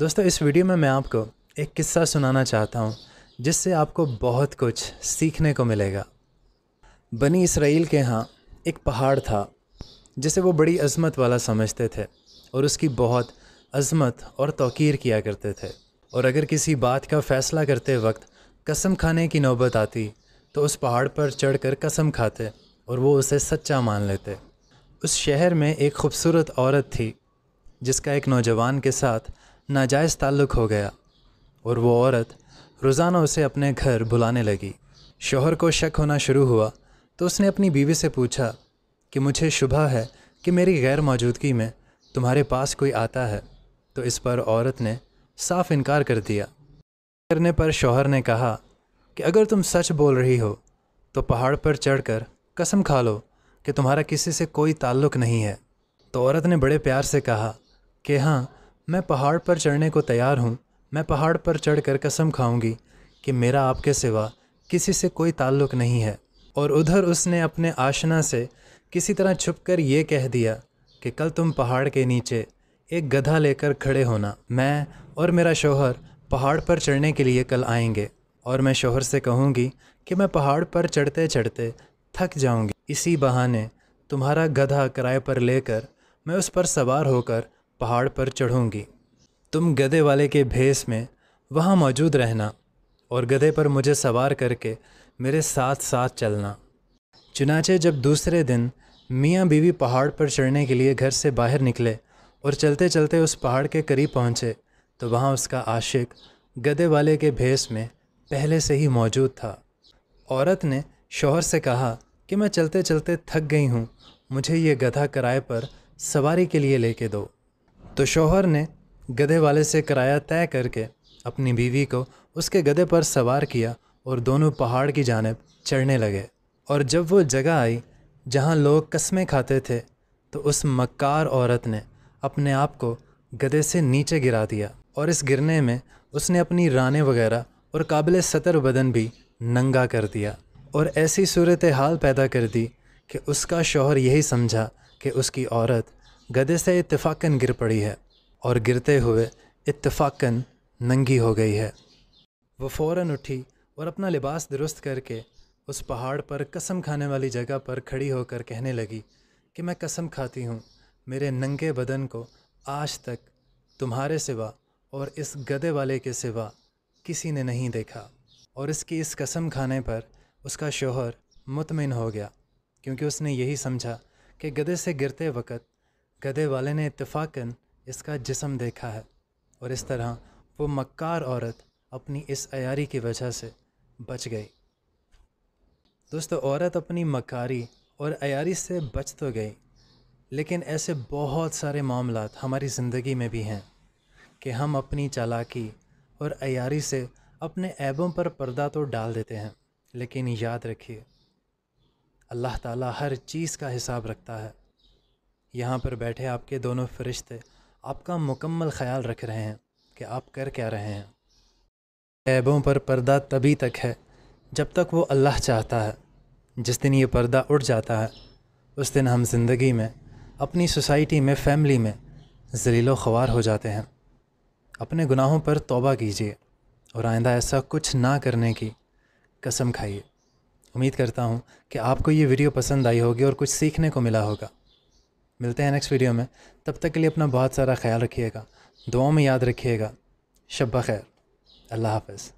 दोस्तों इस वीडियो में मैं आपको एक किस्सा सुनाना चाहता हूँ जिससे आपको बहुत कुछ सीखने को मिलेगा बनी इसराइल के यहाँ एक पहाड़ था जिसे वो बड़ी अज़मत वाला समझते थे और उसकी बहुत अज़मत और तोक़ीर किया करते थे और अगर किसी बात का फ़ैसला करते वक्त कसम खाने की नौबत आती तो उस पहाड़ पर चढ़कर कसम खाते और वो उसे सच्चा मान लेते उस शहर में एक खूबसूरत औरत थी जिसका एक नौजवान के साथ नाजायज़ ताल्लुक़ हो गया और वो औरत रोज़ाना उसे अपने घर बुलाने लगी शोहर को शक होना शुरू हुआ तो उसने अपनी बीवी से पूछा कि मुझे शुभ है कि मेरी गैर मौजूदगी में तुम्हारे पास कोई आता है तो इस पर औरत ने साफ इनकार कर दिया करने पर शोहर ने कहा कि अगर तुम सच बोल रही हो तो पहाड़ पर चढ़कर कसम खा लो कि तुम्हारा किसी से कोई ताल्लुक़ नहीं है तो औरत ने बड़े प्यार से कहा कि हाँ मैं पहाड़ पर चढ़ने को तैयार हूँ मैं पहाड़ पर चढ़ कर कसम खाऊंगी कि मेरा आपके सिवा किसी से कोई ताल्लुक नहीं है और उधर उसने अपने आशना से किसी तरह छुप कर ये कह दिया कि कल तुम पहाड़ के नीचे एक गधा लेकर खड़े होना मैं और मेरा शोहर पहाड़ पर चढ़ने के लिए कल आएंगे और मैं शोहर से कहूँगी कि मैं पहाड़ पर चढ़ते चढ़ते थक जाऊँगी इसी बहाने तुम्हारा गधा किराए पर लेकर मैं उस पर सवार होकर पहाड़ पर चढ़ूँगी तुम गधे वाले के भेस में वहाँ मौजूद रहना और गधे पर मुझे सवार करके मेरे साथ साथ चलना चुनाचे जब दूसरे दिन मियाँ बीवी पहाड़ पर चढ़ने के लिए घर से बाहर निकले और चलते चलते उस पहाड़ के करीब पहुँचे तो वहाँ उसका आशिक गधे वाले के भेस में पहले से ही मौजूद था औरत ने शोहर से कहा कि मैं चलते चलते थक गई हूँ मुझे ये गधा किराए पर सवारी के लिए लेके दो तो शोहर ने गधे वाले से किराया तय करके अपनी बीवी को उसके गधे पर सवार किया और दोनों पहाड़ की जानब चढ़ने लगे और जब वो जगह आई जहाँ लोग कस्में खाते थे तो उस मक्कार औरत ने अपने आप को गधे से नीचे गिरा दिया और इस गिरने में उसने अपनी रानें वगैरह और काबिल सतर बदन भी नंगा कर दिया और ऐसी सूरत हाल पैदा कर दी कि उसका शोहर यही समझा कि उसकी औरत गधे से इतफ़ाकन गिर पड़ी है और गिरते हुए इतफाकन नंगी हो गई है वो फ़ौर उठी और अपना लिबास दुरुस्त करके उस पहाड़ पर कसम खाने वाली जगह पर खड़ी होकर कहने लगी कि मैं कसम खाती हूँ मेरे नंगे बदन को आज तक तुम्हारे सिवा और इस गधे वाले के सिवा किसी ने नहीं देखा और इसकी इस कसम खाने पर उसका शोहर मुतमिन हो गया क्योंकि उसने यही समझा कि गधे से गिरते वक्त गधे वाले ने इतफाकन इसका जिसम देखा है और इस तरह वो मक्कार औरत अपनी इस अयारी की वजह से बच गई दोस्तों औरत अपनी मकारी और अयारी से बच तो गई लेकिन ऐसे बहुत सारे मामला हमारी ज़िंदगी में भी हैं कि हम अपनी चालाकी और अयारी से अपने ऐबों पर पर्दा तो डाल देते हैं लेकिन याद रखिए अल्लाह ताला हर चीज़ का हिसाब रखता है यहाँ पर बैठे आपके दोनों फरिश्ते आपका मुकम्मल ख्याल रख रहे हैं कि आप कर क्या रहे हैं ऐबों पर पर्दा तभी तक है जब तक वो अल्लाह चाहता है जिस दिन ये पर्दा उठ जाता है उस दिन हम ज़िंदगी में अपनी सोसाइटी में फैमिली में जलीलो ख्वार हो जाते हैं अपने गुनाहों पर तौबा कीजिए और आइंदा ऐसा कुछ ना करने की कसम खाइए उम्मीद करता हूँ कि आपको ये वीडियो पसंद आई होगी और कुछ सीखने को मिला होगा मिलते हैं नेक्स्ट वीडियो में तब तक के लिए अपना बहुत सारा ख्याल रखिएगा दुआ में याद रखिएगा शब खैर अल्लाह हाफ़